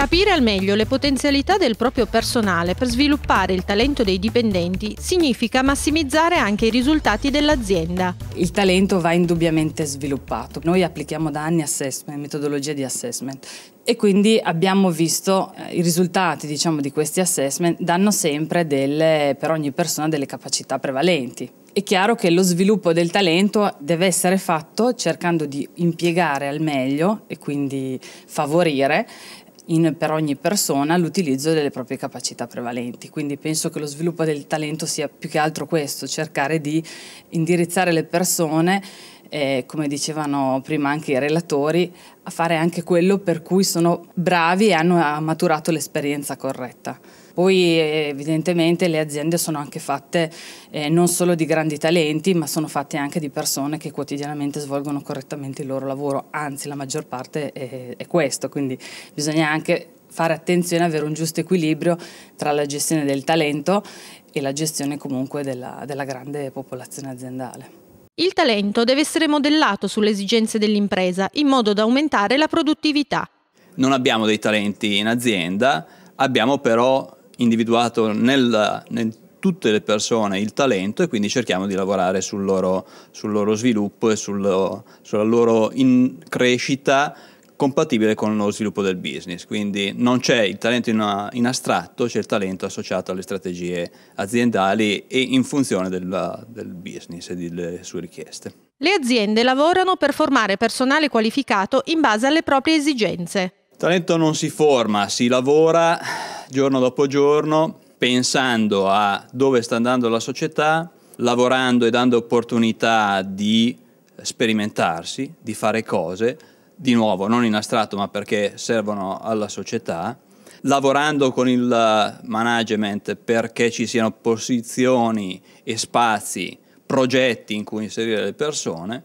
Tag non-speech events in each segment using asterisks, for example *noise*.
Capire al meglio le potenzialità del proprio personale per sviluppare il talento dei dipendenti significa massimizzare anche i risultati dell'azienda. Il talento va indubbiamente sviluppato. Noi applichiamo da anni assessment, metodologie di assessment e quindi abbiamo visto eh, i risultati diciamo, di questi assessment danno sempre delle, per ogni persona delle capacità prevalenti. È chiaro che lo sviluppo del talento deve essere fatto cercando di impiegare al meglio e quindi favorire in, per ogni persona l'utilizzo delle proprie capacità prevalenti. Quindi penso che lo sviluppo del talento sia più che altro questo, cercare di indirizzare le persone eh, come dicevano prima anche i relatori, a fare anche quello per cui sono bravi e hanno maturato l'esperienza corretta. Poi evidentemente le aziende sono anche fatte eh, non solo di grandi talenti, ma sono fatte anche di persone che quotidianamente svolgono correttamente il loro lavoro, anzi la maggior parte è, è questo, quindi bisogna anche fare attenzione ad avere un giusto equilibrio tra la gestione del talento e la gestione comunque della, della grande popolazione aziendale. Il talento deve essere modellato sulle esigenze dell'impresa in modo da aumentare la produttività. Non abbiamo dei talenti in azienda, abbiamo però individuato nella, nel tutte le persone il talento e quindi cerchiamo di lavorare sul loro, sul loro sviluppo e sul, sulla loro crescita compatibile con lo sviluppo del business. Quindi non c'è il talento in, a, in astratto, c'è il talento associato alle strategie aziendali e in funzione della, del business e delle sue richieste. Le aziende lavorano per formare personale qualificato in base alle proprie esigenze talento non si forma, si lavora giorno dopo giorno pensando a dove sta andando la società, lavorando e dando opportunità di sperimentarsi, di fare cose, di nuovo non in astratto ma perché servono alla società, lavorando con il management perché ci siano posizioni e spazi, progetti in cui inserire le persone,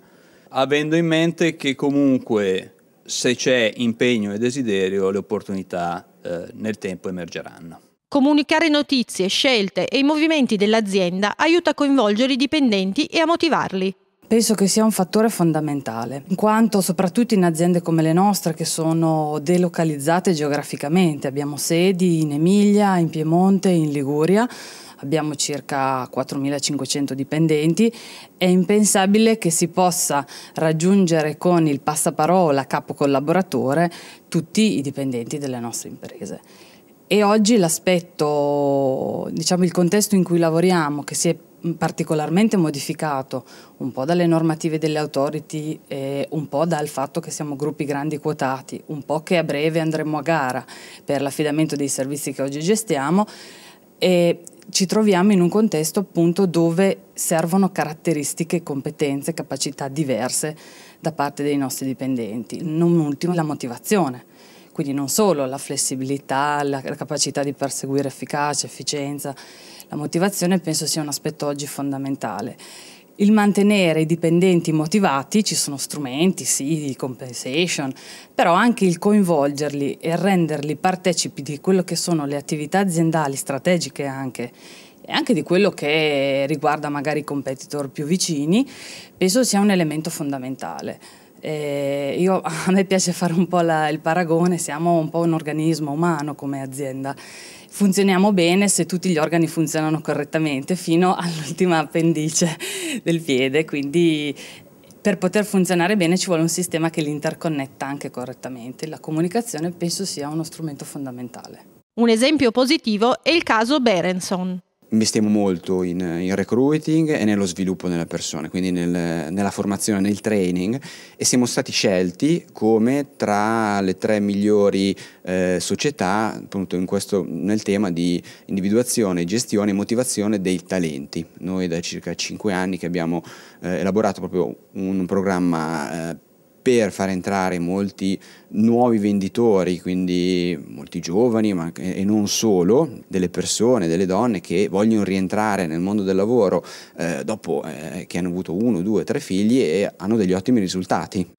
avendo in mente che comunque se c'è impegno e desiderio, le opportunità eh, nel tempo emergeranno. Comunicare notizie, scelte e i movimenti dell'azienda aiuta a coinvolgere i dipendenti e a motivarli. Penso che sia un fattore fondamentale, in quanto soprattutto in aziende come le nostre che sono delocalizzate geograficamente, abbiamo sedi in Emilia, in Piemonte, in Liguria, abbiamo circa 4.500 dipendenti, è impensabile che si possa raggiungere con il passaparola capo collaboratore tutti i dipendenti delle nostre imprese. E oggi l'aspetto, diciamo il contesto in cui lavoriamo, che si è particolarmente modificato un po' dalle normative delle authority, eh, un po' dal fatto che siamo gruppi grandi quotati, un po' che a breve andremo a gara per l'affidamento dei servizi che oggi gestiamo e ci troviamo in un contesto appunto dove servono caratteristiche, competenze, capacità diverse da parte dei nostri dipendenti, non ultimo la motivazione quindi non solo la flessibilità, la, capacità di perseguire efficacia, efficienza la motivazione penso sia un aspetto oggi fondamentale. Il mantenere i dipendenti motivati, ci sono strumenti, sì, di compensation, però anche il coinvolgerli e renderli partecipi di quello che sono le attività aziendali strategiche anche e anche di quello che riguarda magari i competitor più vicini, penso sia un elemento fondamentale. Eh, io, a me piace fare un po' la, il paragone, siamo un po' un organismo umano come azienda funzioniamo bene se tutti gli organi funzionano correttamente fino *laughs* all'ultima appendice del piede, quindi per poter funzionare bene ci vuole un sistema che li interconnetta anche correttamente. La comunicazione penso sia uno strumento fondamentale. Un esempio positivo è il caso Berenson investiamo molto in, in, recruiting e nello sviluppo delle persone, quindi nel, nella formazione, nel training e siamo stati scelti come tra le tre migliori eh, società appunto questo, nel tema di individuazione, gestione e motivazione dei talenti. Noi da circa cinque anni che abbiamo eh, elaborato proprio un programma eh, per far entrare molti nuovi venditori, quindi molti giovani ma, e non solo, delle persone, delle donne che vogliono rientrare nel mondo del lavoro eh, dopo eh, che hanno avuto uno, due, tre figli e hanno degli ottimi risultati.